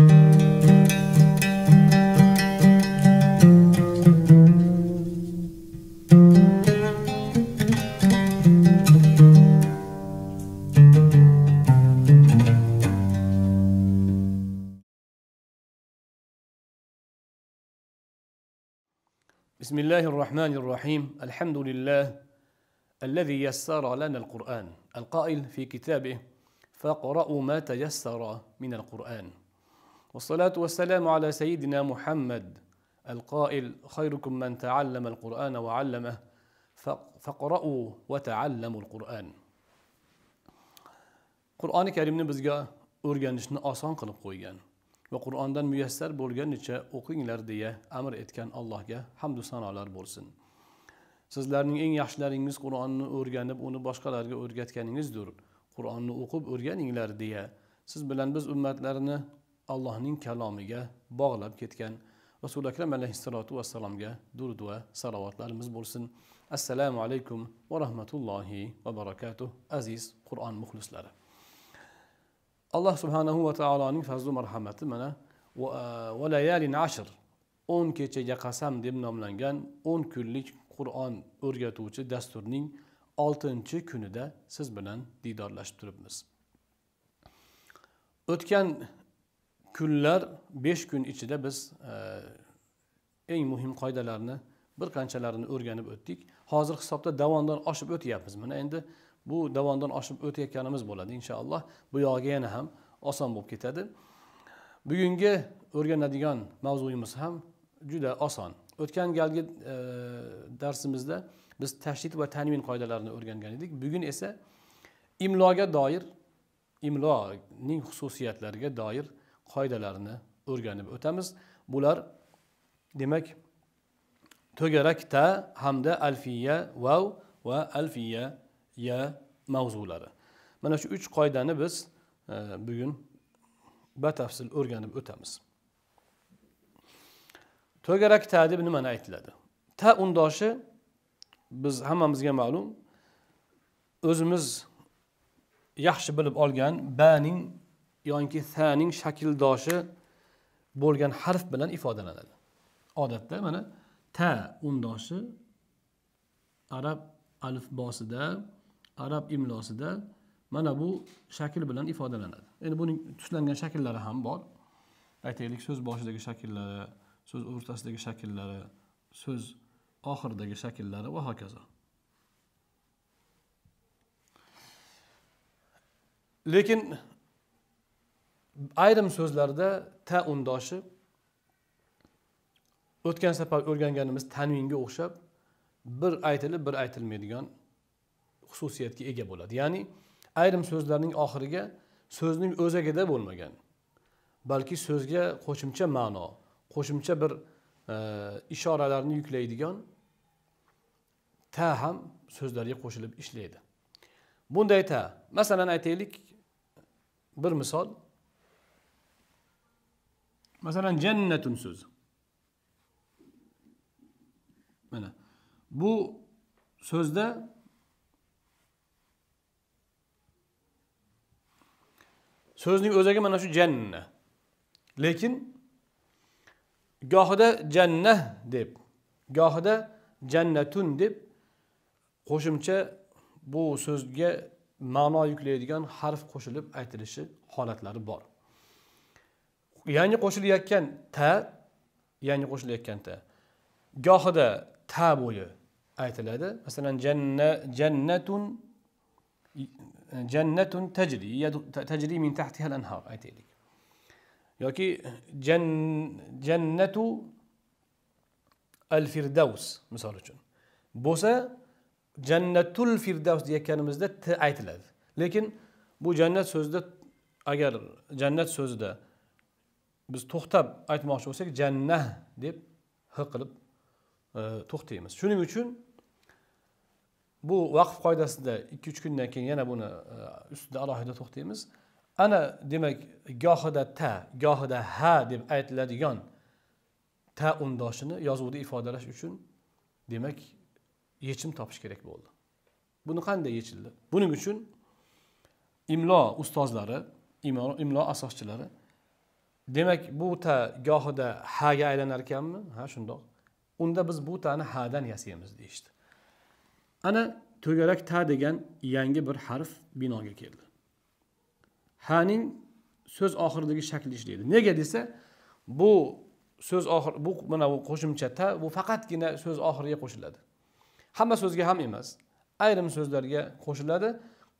بسم الله الرحمن الرحيم الحمد لله الذي يسر لنا القرآن القائل في كتابه فاقرأوا ما تيسر من القرآن والصلاة والسلام على سيدنا محمد القائل خيركم من تعلم القرآن وعلمه فاقرأوا وتعلموا القرآن qur'oni karimni bizga o'rganishni oson qilib qo'ygan va qur'ondan muyassar bo'lganicha o'qinglar deya amr etgan allohga hamdu sanolar bo'lsin sizlarning eng yaxshilaringiz qur'onni o'rganib uni boshqalarga o'rgatganingizdir qur'onni o'qib o'rganinglar deya siz bilan biz ummatlarni allohning kalomiga bog'lab ketgan rasuli akram alayhissalotu vassalomga durud va salovatlarimiz bo'lsin assalomu alaykum va rahmatullohi va barakatuh aziz qur'on muxlislari alloh subhanahu va taoloning fazlu marhamati mana e, va layalin ashr o'n kechaga qasam deb nomlangan o'n kunlik qur'on o'rgatuvchi dasturning oltinchi kunida siz bilan diydorlashib turibmiz o'tgan kunlar besh kun ichida biz e, eng muhim qoidalarni bir qanchalarini o'rganib o'tdik hozir hisobda davondan oshib o'tyapmiz mana endi bu davondan oshib o'tayotganimiz bo'ladi inshaalloh bu yog'iga yana ham oson bo'lib ketadi bugungi o'rganadigan mavzuyimiz ham juda oson o'tgan galgi e, darsimizda biz tashdid va tanvin qoidalarini o'rgangan edik bugun esa imloga doir imloning xususiyatlariga doir qoidalarini o'rganib o'tamiz bular demak to'garak ta hamda alfiya vav va alfiya ya mavzulari mana shu uch qoidani biz e, bugun batafsil o'rganib o'tamiz to'garak ta deb nimani aytiladi ta undoshi biz hammamizga ma'lum o'zimiz yaxshi bilib olgan baning yoki saning shakldoshi bo'lgan harf bilan ifodalanadi odatda mana ta undoshi arab alifbosida arab imlosida mana bu shakl bilan ifodalanadi endi buning tuslangan shakllari ham bor aytaylik so'z boshidagi shakllari so'z o'rtasidagi shakllari so'z oxiridagi shakllari va hokazo lekin ayrim so'zlarda ta undoshi o'tgan safar o'rganganimiz tanvinga o'xshab bir aytilib bir aytilmaydigan xususiyatga ega bo'ladi ya'ni ayrim so'zlarning oxiriga so'zning o'zagida bo'lmagan balki so'zga qo'shimcha ma'no qo'shimcha bir e, ishoralarni yuklaydigan ta ham so'zlarga qo'shilib ishlaydi bunday ta masalan aytaylik bir misol masalan jannatun so'zi mana bu so'zda so'zning o'zagi mana shu janna lekin gohida janna deb gohida jannatun deb qo'shimcha bu so'zga ma'no yuklaydigan harf qo'shilib aytilishi holatlari bor yangi qo'shilayotgan ta yangi qo'shilayotgan ta gohida ta bo'yi aytiladi masalan janna jannatun jannatun tajri tajri min tahtiha al-anhar aytaylik yoki jannatu al firdavs misol uchun bo'lsa jannatul firdavs deyayotganimizda t aytiladi lekin bu jannat so'zida agar jannat so'zida biz to'xtab aytmoqchi bo'lsak jannah deb h qilib e, to'xtaymiz shuning uchun bu vaqf qoidasida ikki uch kundan keyin yana buni e, ustida alohida to'xtaymiz ana demak gohida ta gohida ha deb aytiladigan ta undoshini yozuvda ifodalash uchun demak yechim topish kerak bo'ldi buni qanday yechildi buning uchun imlo ustozlari imlo asoschilari demak bu ta gohida haga aylanar ekanmi ha shundoq unda biz bu tani hadan yasaymiz deyishdi ana to'garak ta degan yangi bir harf binoga keldi haning so'z oxiridagi shakli ishlaydi nega desa bu so'z oxir bu mana bu qo'shimcha ta bu faqatgina so'z oxiriga qo'shiladi hamma so'zga ham emas ayrim so'zlarga qo'shiladi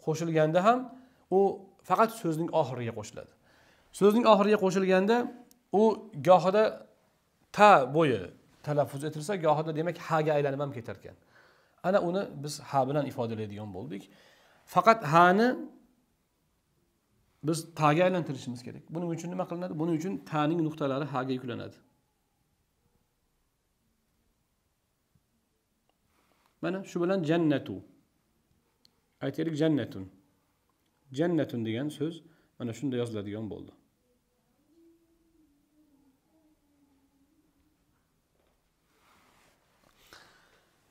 qo'shilganda ham u faqat so'zning oxiriga qo'shiladi so'zning oxiriga qo'shilganda u gohida ta bo'yi talaffuz etilsa gohida demak haga aylanib ham ketar ekan ana uni biz ha bilan ifodalaydigan bo'ldik faqat hani biz taga aylantirishimiz kerak buning uchun nima qilinadi buning uchun taning nuqtalari haga yuklanadi mana shu bilan jannatu aytaylik jannatun jannatun degan so'z mana shunda yoziladigan bo'ldi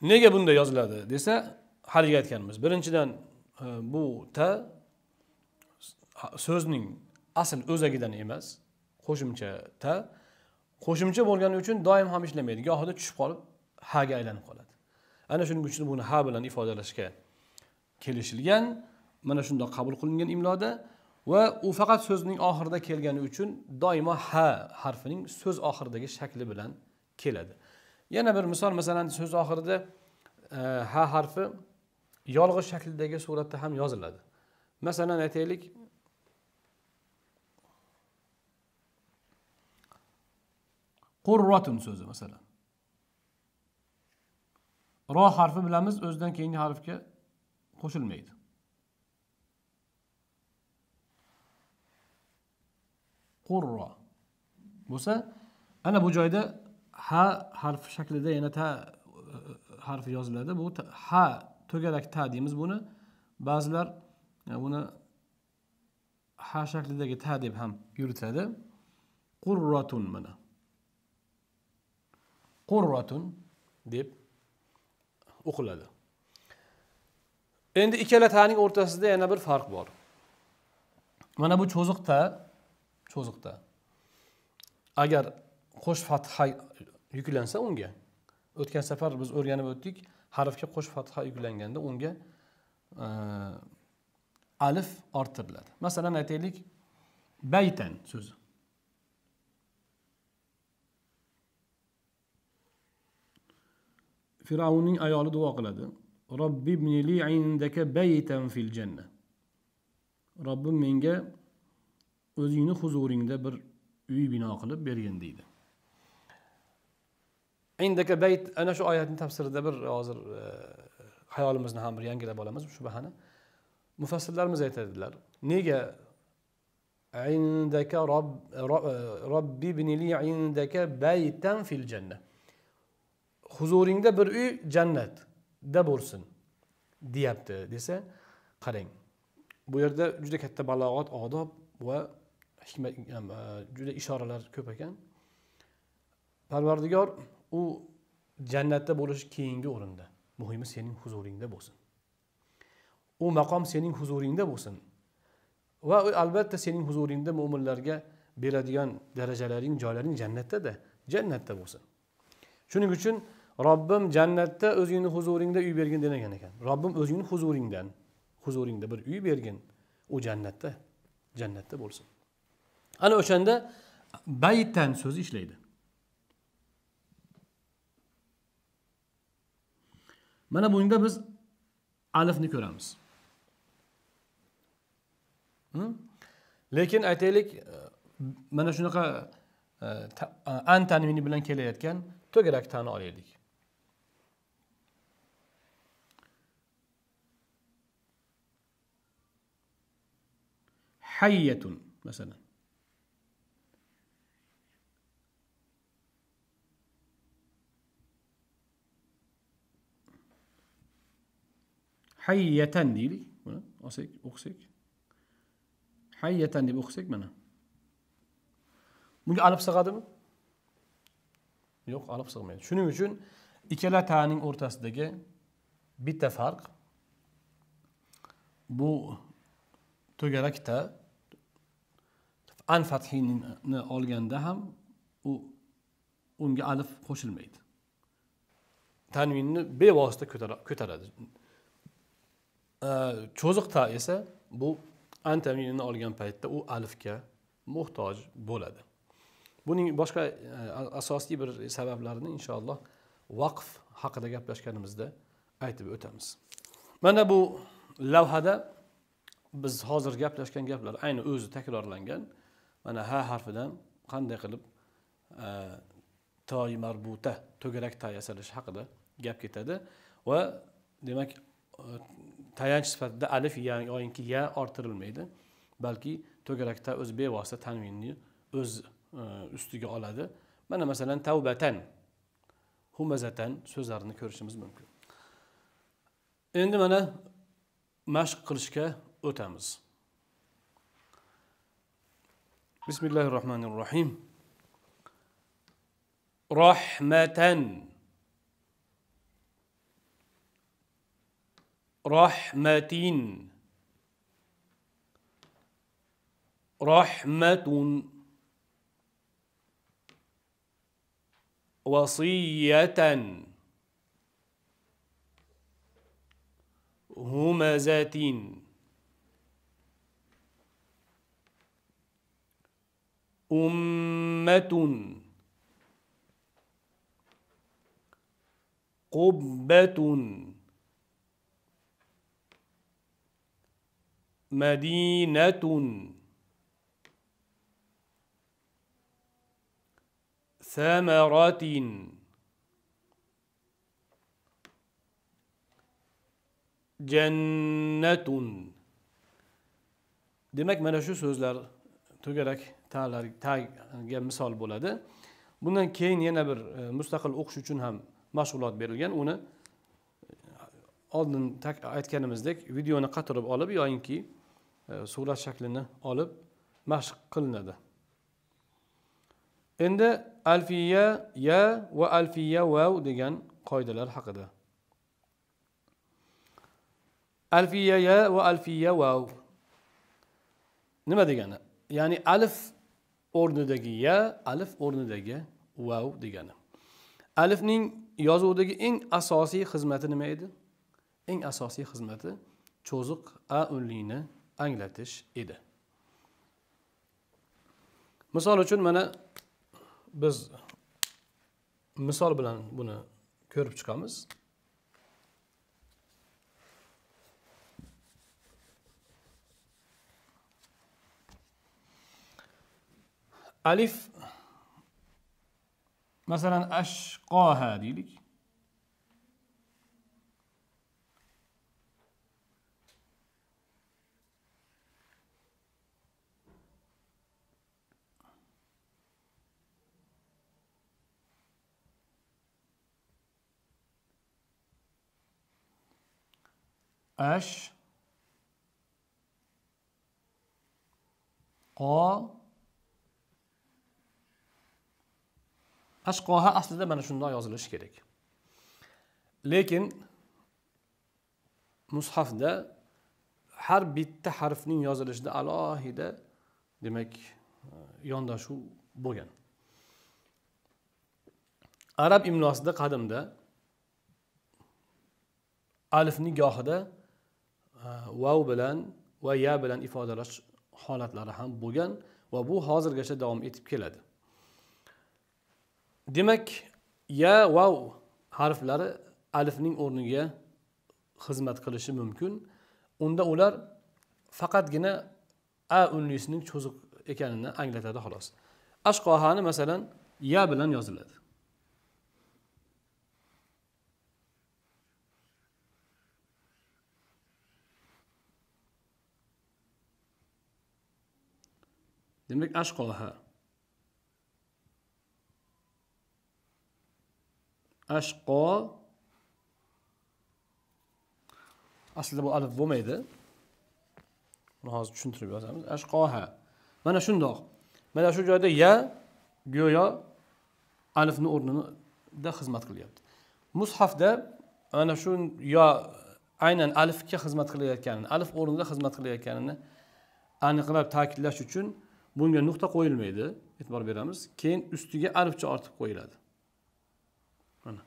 nega bunday yoziladi desa haligi aytganimiz birinchidan e, bu ta so'zning asl o'zagidan emas qo'shimcha ta qo'shimcha bo'lgani uchun doim ham ishlamaydi gohida tushib qolib haga aylanib qoladi ana shuning uchun buni ha bilan ifodalashga kelishilgan mana shundoq qabul qilingan imloda va u faqat so'zning oxirida kelgani uchun doimo ha harfining so'z oxiridagi shakli bilan keladi yana bir misol masalan so'z oxirida e, ha harfi yolg'iz shaklidagi suratda ham yoziladi masalan aytaylik qurrotun so'zi masalan ro harfi bilamiz o'zidan keyingi harfga qo'shilmaydi qurro bo'lsa ana bu joyda ha harfi shaklida yana ta e, harfi yoziladi bu ha to'garak ta deymiz buni ba'zilar e, buni ha shaklidagi ta deb ham yuritadi qurratun mana qurratun deb o'qiladi endi ikkala taning o'rtasida yana bir farq bor mana bu cho'ziqda cho'ziqda agar qo'sh fatha yuklansa unga o'tgan safar biz o'rganib o'tdik harfga qo'shib fatha yuklanganda unga e, alif orttiriladi masalan aytaylik baytan so'zi fir'avnning ayoli duo qiladi robbibnili baytan fil janna robbim menga o'zingni huzuringda bir uy bino qilib bergin deydi indaka bayt ana shu oyatni tafsirida bir hozir hayolimizni ham bir yangilab olamiz shu bahona mufassillarimiz aytadilar nega indaka robbi ibnili indaka baytan fil janna huzuringda bir uy jannatda bo'lsin deyapti desa qarang bu yerda juda katta balog'at odob va hikmat juda ishoralar ko'p ekan parvardigor u jannatda bo'lishi keyingi o'rinda muhimi sening huzuringda bo'lsin u maqom sening huzuringda bo'lsin va u albatta sening huzuringda mo'minlarga beradigan darajalaring joylaring jannatdada jannatda bo'lsin shuning uchun robbim jannatda o'zingni huzuringda uy bergin demagan ekan robbim o'zingni huzuringdan huzuringda bir uy bergin u jannatda jannatda bo'lsin ana o'shanda baytan so'zi ishlaydi mana bunga biz alifni ko'ramiz lekin aytaylik e, mana shunaqa e, e, an tanvini bilan kelayotgan to'garak tani olaylik hayyatun mesela. hayyatan deylik buni olsak o'qisak hayyatan deb o'qisak mana bunga alif sig'adimi yo'q alif sig'maydi shuning uchun ikkala taning o'rtasidagi bitta farq bu to'garakda an fathini olganda ham u unga alif qo'shilmaydi tanvinni bevosita ko'taradi cho'ziq ta esa bu an olgan paytda u alifga muhtoj bo'ladi buning boshqa e, asosiy bir sabablarini inshaalloh vaqf haqida gaplashganimizda aytib o'tamiz mana bu lavhada biz hozir gaplashgan gaplar ayni o'zi takrorlangan mana ha harfidan qanday qilib e, toy marbuta to'garak tay yasalishi haqida gap ketadi va demak tayanch sifatida alif ya yoinki ya orttirilmaydi balki to'garakda o'zi bevosita tanvinni o'z e, ustiga oladi mana masalan tavbatan humazatan so'zlarini ko'rishimiz mumkin endi mana mashq qilishga o'tamiz bismillahi rohmanir rohim rohmatan رحمة رحمة وصية همزة أمة قبة مدينة ثمرة jannatun demak mana shu so'zlar to'garak talar taga misol bo'ladi bundan keyin yana bir e, mustaqil o'qish uchun ham mashg'ulot berilgan uni oldin aytganimizdek videoni qatirib olib yoyinki e, surat shaklini olib mashq qilinadi endi alfiya ya va alfiya vav degan qoidalar haqida alfiya ya va alfiya vav nima degani ya'ni alif o'rnidagi ya alif o'rnidagi vav degani alifning yozuvdagi eng asosiy xizmati nima edi eng asosiy xizmati cho'ziq a unlini anglatish edi misol uchun mana biz misol bilan buni ko'rib chiqamiz alif masalan ashqoha deylik ash qo ashqoha aslida mana shundoq yozilishi kerak lekin mushafda har bitta harfning yozilishida alohida demak e, yondashuv bo'lgan arab imlosida qadimda alif nigohida vav э, bilan va ya bilan ifodalash holatlari ham bo'lgan va bu hozirgacha davom etib keladi demak ya vav harflari alifning o'rniga xizmat qilishi mumkin unda ular faqatgina a unlisining cho'ziq ekanini anglatadi xolos ashqohani masalan ya bilan yoziladi demak ashqoha ashqo aslida bu alif bo'lmaydi buni hozir tushuntirib yozamiz ashqoha mana shundoq mana shu joyda ya go'yo alifni o'rnida xizmat qilyapti mushafda mana shu yo aynan alifga xizmat qilayotganini alif o'rnida xizmat qilayotganini aniqlab ta'kidlash uchun bunga nuqta qo'yilmaydi e'tibor beramiz keyin ustiga alifcha ortib qo'yiladi mana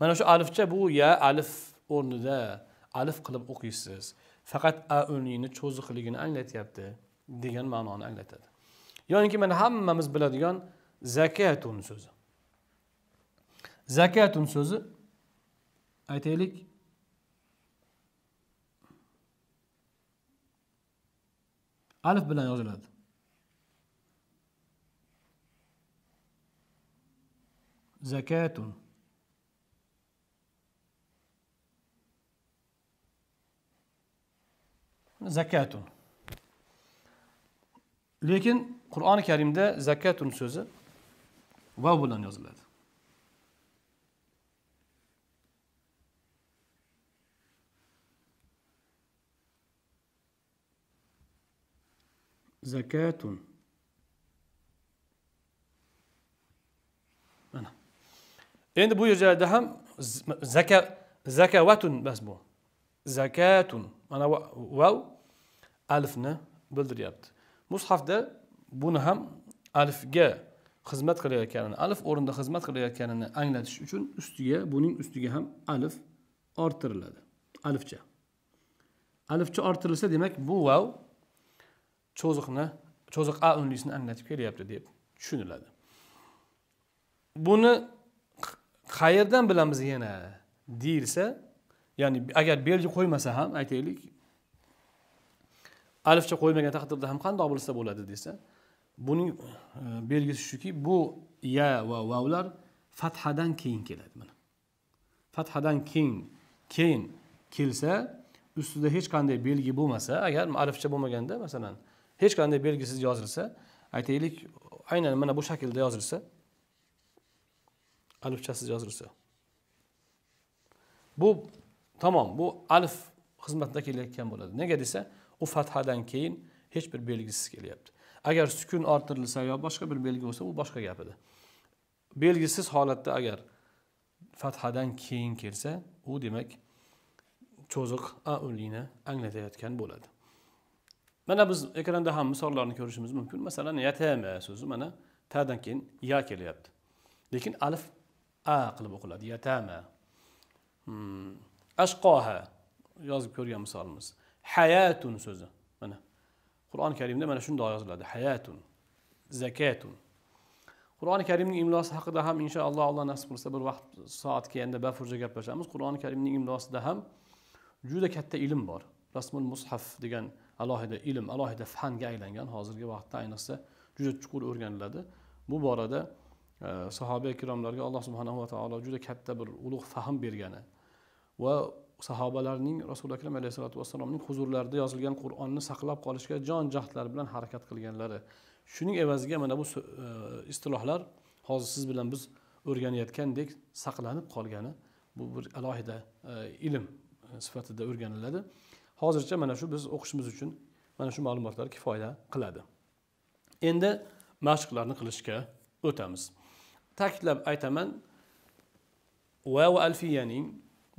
mana shu alifcha bu ya alif o'rnida alif qilib o'qiysiz faqat a unini cho'ziqligini anglatyapti degan ma'noni anglatadi yani mana hammamiz biladigan zakatun so'zi zakatun so'zi aytaylik alif bilan yoziladi زكاة zekatun. Lekin Kur'an-ı Kerim'de zekatun sözü vav bilan yoziladi. Zekatun. endi bu yerda ham zaka zakavatun emas bu zakatun mana vav alifni bildiryapti mushafda buni ham alifga xizmat qilayotganini alif o'rnida xizmat qilayotganini anglatish uchun ustiga buning ustiga ham alif orttiriladi alifcha alifcha orttirilsa demak bu vav cho'ziqni cho'ziq a unlisini anglatib kelyapti deb tushuniladi buni qayerdan bilamiz yana deyilsa ya'ni agar belgi qo'ymasa ham aytaylik alifcha qo'ymagan taqdirda ham qandoq bilsa bo'ladi desa buning e, belgisi shuki bu ya va vavlar fathadan keyin keladi mana fathadan keyin keyin kelsa ustida hech qanday belgi bo'lmasa agar alifcha bo'lmaganda masalan hech qanday belgisiz yozilsa aytaylik aynan mana bu shaklda yozilsa chasiz yozilsa bu tamom bu alif xizmatida kelayotgan bo'ladi nega desa u fathadan keyin hech bir belgisiz kelyapti agar sukun orttirilsa yo boshqa bir belgi bo'lsa u boshqa gap edi belgisiz holatda agar fathadan keyin kelsa u demak cho'ziq aulini anglatayotgan bo'ladi mana biz ekranda ham misollarni ko'rishimiz mumkin masalan yatama so'zi mana tadan keyin ya kelyapti lekin alif a qilib o'qiladi yatama hmm. ashqoha yozib ko'rgan misolimiz hayatun so'zi mana qur'oni karimda mana shundoq yoziladi hayatun zakatun qur'oni karimning imlosi haqida ham inshaalloh alloh nasib qilsa bir vaqt soat kelganda bafurja gaplashamiz qur'oni karimning imlosida ham juda katta ilm bor rasmul mushaf degan alohida ilm alohida fanga aylangan hozirgi vaqtda ayniqsa juda chuqur o'rganiladi bu borada sahoba ikromlarga alloh va taolo juda katta bir ulug' fahm bergani va sahobalarning rasuli akram alayhissalotu vassalomning huzurlarida yozilgan qur'onni saqlab qolishga jon jahdlari bilan harakat qilganlari shuning evaziga mana bu e, istilohlar hozir siz bilan biz o'rganayotgandek saqlanib qolgani bu bir alohida e, ilm e, sifatida o'rganiladi hozircha mana shu biz o'qishimiz uchun mana shu ma'lumotlar kifoya qiladi endi mashqlarni qilishga o'tamiz ta'kidlab aytaman va va alfiyaning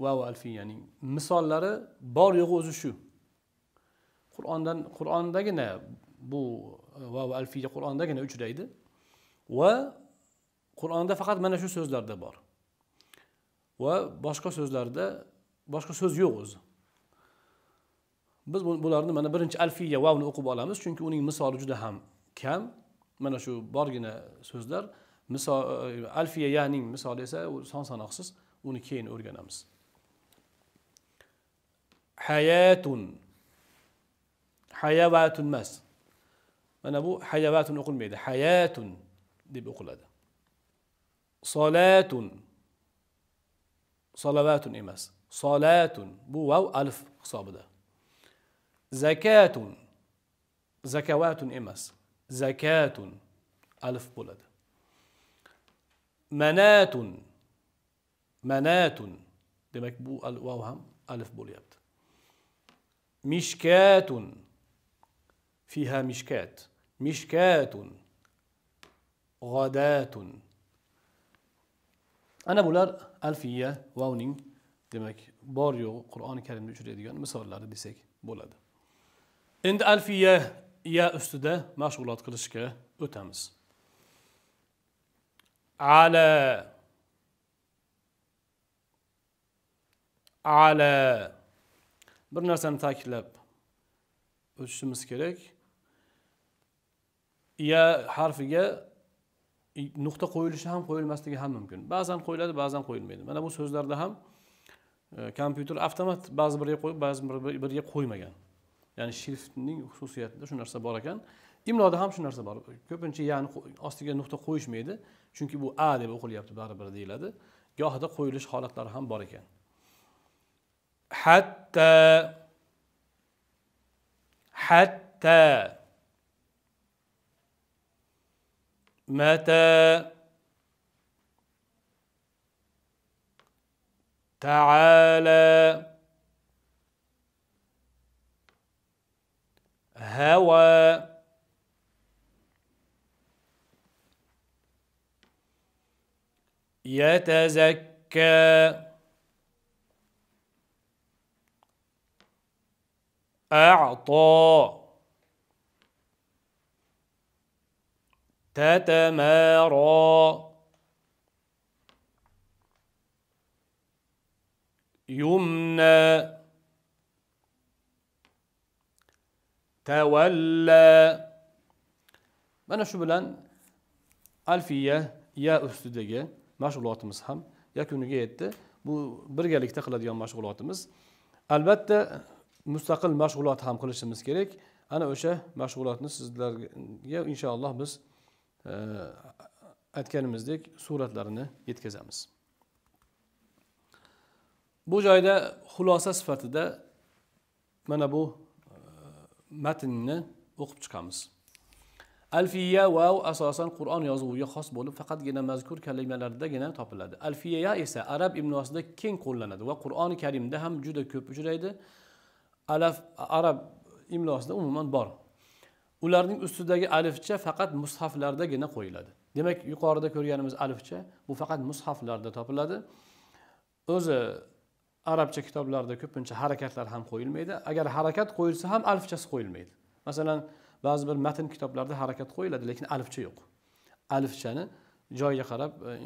va va alfiyaning misollari bor yo'g'i o'zi shu qur'ondan qur'ondagina bu va e, va alfiya qur'ondagina uchraydi va qur'onda faqat mana shu so'zlarda bor va boshqa so'zlarda boshqa so'z yo'q o'zi biz bularni mana birinchi alfiya vavni o'qib olamiz chunki uning misoli juda ham kam mana shu borgina so'zlar ألف يهانين مثال إذا سانس ناقص ونكين أورجانامس حياة حيوات مس أنا أبو حيوات اقل ميدا حياة دي بقول صلاتون صلواتون صلوات إمس صلاتون بو واو ألف خصاب ده زكاة زكوات إمس زكاة ألف بولد منات منات demek bu vav ham alif bo'lyapti mishkatun fiha mishkat mishkatun g'adatun ana bular alfiya vavning demak bor yo'g'i qur'oni karimda uchraydigan misollari desak bo'ladi endi alfiya ya ustida mashg'ulot qilishga o'tamiz على ala bir narsani ta'kidlab o'tishimiz kerak ya harfiga nuqta qo'yilishi ham qo'yilmasligi ham mumkin ba'zan qo'yiladi ba'zan qo'yilmaydi mana bu so'zlarda ham e, kompyuter avtomat ba'zi biriga qo'yib ba'zi biriga qo'ymagan ya'ni shriftning xususiyatida shu narsa bor ekan imloda ham shu narsa bor ko'pincha ya'ni ostiga nuqta qo'yishmaydi chunki bu a deb o'qilyapti baribir deyiladi gohida qo'yilish holatlari ham bor ekan hatta hatta mata تعالى هوى يتزكى أعطى تتمارى يمنى تولى mana shu bilan alfiya ya ustidagi mashg'ulotimiz ham yakuniga yetdi bu birgalikda qiladigan mashg'ulotimiz albatta mustaqil mashg'ulot ham qilishimiz kerak ana o'sha mashg'ulotni sizlarga inshaalloh biz e, aytganimizdek suratlarini yetkazamiz bu joyda xulosa sifatida mana bu e, matnni o'qib chiqamiz alfiya va asosan qur'on yozuviga xos bo'lib faqatgina mazkur kalimalardagina topiladi alfiya esa arab imnosida keng qo'llanadi va qur'oni karimda ham juda ko'p uchraydi alaf arab imlosida umuman bor ularning ustidagi alifcha faqat mushaflardagina qo'yiladi demak yuqorida ko'rganimiz alifcha bu faqat mushaflarda topiladi o'zi arabcha kitoblarda ko'pincha harakatlar ham qo'yilmaydi agar harakat qo'yilsa ham alifchasi qo'yilmaydi masalan ba'zi bir matn kitoblarida harakat qo'yiladi lekin alifcha yo'q alifchani joyiga qarab e, e,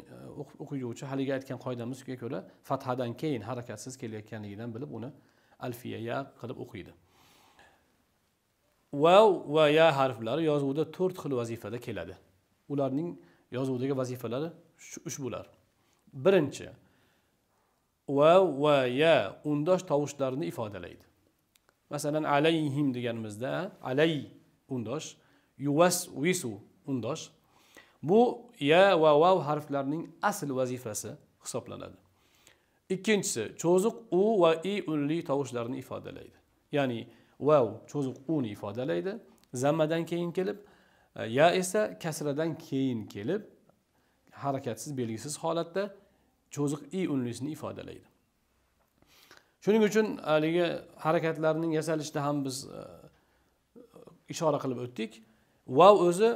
o'qiguvchi haligi aytgan qoidamizga ko'ra fathadan keyin harakatsiz kelayotganligidan bilib uni alfiya qilib o'qiydi vav va ya harflari yozuvda to'rt xil vazifada keladi ularning yozuvdagi vazifalari ushbular birinchi va va ya undosh tovushlarni ifodalaydi masalan alayhim deganimizda alay undosh visu undosh bu ya va vav harflarining asl vazifasi hisoblanadi ikkinchisi cho'ziq u va i unli tovushlarni ifodalaydi ya'ni vav cho'ziq uni ifodalaydi zammadan keyin kelib ya esa kasradan keyin kelib harakatsiz belgisiz holatda cho'ziq i unlisini ifodalaydi shuning uchun haligi harakatlarning yasalishida ham biz ishora qilib o'tdik vav o'zi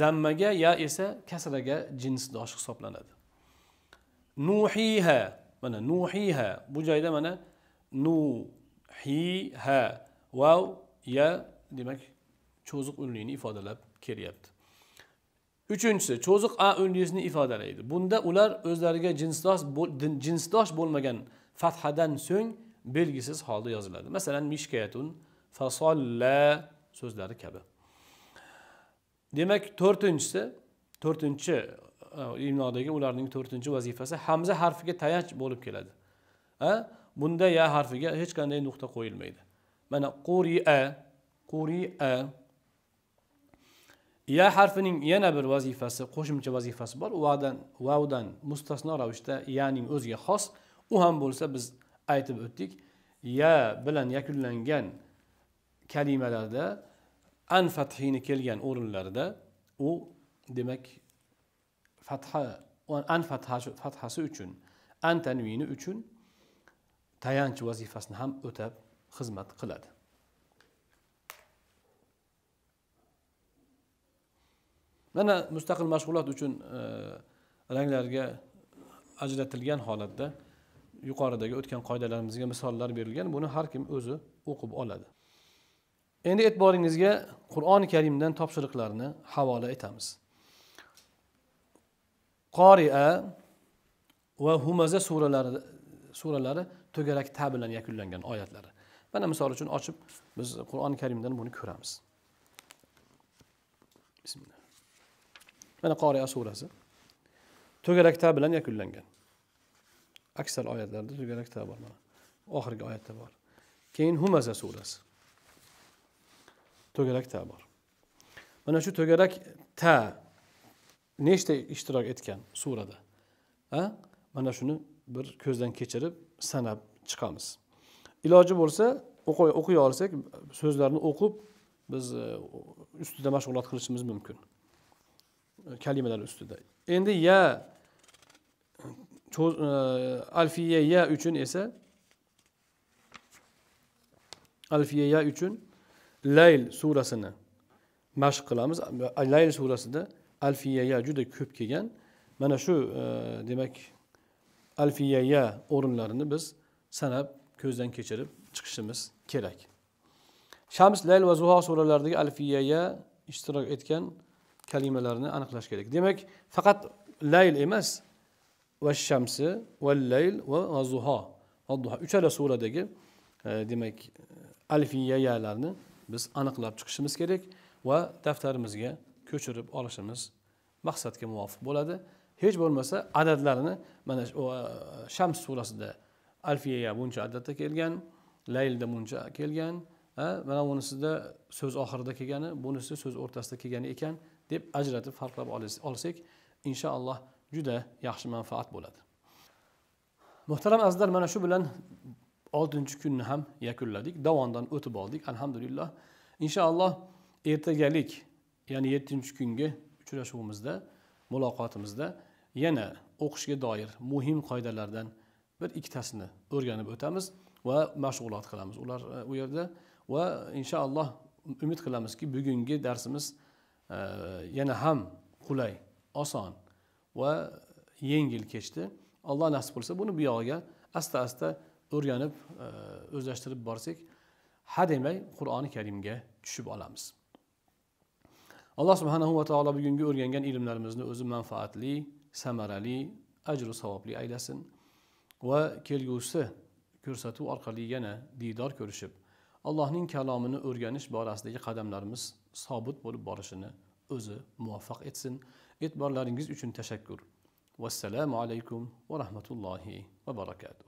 zammaga ya esa kasraga jinsdosh hisoblanadi nuhiha mana nuhiha bu joyda mana nuhiha vav ya demak cho'ziq unlini ifodalab kelyapti uchinchisi cho'ziq a unlisini ifodalaydi bunda ular o'zlariga jinsdosh jinsdosh bo'lmagan fathadan so'ng belgisiz holda yoziladi masalan mishkayatun fasolla so'zlari kabi demak to'rtinchisi e, to'rtinchi imnodagi ularning to'rtinchi vazifasi hamza harfiga tayanch bo'lib keladi a bunda ya harfiga hech qanday nuqta qo'yilmaydi mana quria quria ya harfining yana bir vazifasi qo'shimcha vazifasi bor vadan vavdan mustasno ravishda yaning o'ziga xos u ham bo'lsa biz aytib o'tdik ya bilan yakunlangan kalimalarda an fathini kelgan o'rinlarda u demak fatha an fathasi, fathasi uchun an tanvini uchun tayanch vazifasini ham o'tab xizmat qiladi mana mustaqil mashg'ulot uchun e, ranglarga ajratilgan holatda yuqoridagi o'tgan qoidalarimizga misollar berilgan buni har kim o'zi o'qib oladi endi e'tiboringizga qur'oni karimdan topshiriqlarni havola etamiz qoria va humaza suralari suralari to'garak ta bilan yakunlangan oyatlari mana misol uchun ochib biz qur'oni karimdan buni ko'ramiz bismillah mana qoria surasi to'garak ta bilan yakunlangan aksar oyatlarda to'garak ta bor mana oxirgi oyatda bor keyin humaza surasi to'garak ta bor mana shu to'garak ta nechta ishtirok etgan surada a mana shuni bir ko'zdan kechirib sanab chiqamiz iloji bo'lsa o'qiy olsak so'zlarni o'qib biz e, ustida mashg'ulot qilishimiz mumkin kalimalar ustida endi ya e, alfiya ya uchun esa alfiya ya uchun Layl surasini mashq qilamiz layl surasida alfiyaga juda ko'p kelgan mana shu e, demak alfiyaga o'rinlarini biz sanab ko'zdan kechirib chiqishimiz kerak shams layl va zuho suralaridagi alfiyaga ishtirok etgan kalimalarni aniqlash kerak demak faqat layl emas va shamsi va layl va zuho uchala suradagi e, demak alfiyayalarni biz aniqlab chiqishimiz kerak va daftarimizga ko'chirib olishimiz maqsadga muvofiq bo'ladi hech bo'lmasa adadlarini mana shu shams surasida alfiyaga buncha adadda kelgan laylda buncha kelgan mana bunisida so'z oxirida kelgani bunisi so'z o'rtasida kelgani ekan deb ajratib farqlab olsak inshaalloh juda yaxshi manfaat bo'ladi muhtaram azizlar mana shu bilan oltinchi kunni ham yakunladik davondan o'tib oldik alhamdulillah inshaalloh ertagalik ya'ni yettinchi kungi uchrashuvimizda muloqotimizda yana o'qishga doir muhim qoidalardan bir ikkitasini o'rganib o'tamiz va mashg'ulot qilamiz ular e, u yerda va inshaalloh umid qilamizki bugungi darsimiz e, yana ham qulay oson va yengil kechdi alloh nasib qilsa buni buyog'iga asta asta o'rganib e, o'zlashtirib borsak hademay qur'oni karimga tushib olamiz alloh subhanahu va taolo bugungi o'rgangan ilmlarimizni o'zi manfaatli samarali ajru savobli aylasin va kelgusi ko'rsatuv orqali yana diydor ko'rishib allohning kalomini o'rganish borasidagi qadamlarimiz sobit bo'lib borishini o'zi muvaffaq etsin e'tiborlaringiz uchun tashakkur vassalomu alaykum va rahmatullohi va barakatuh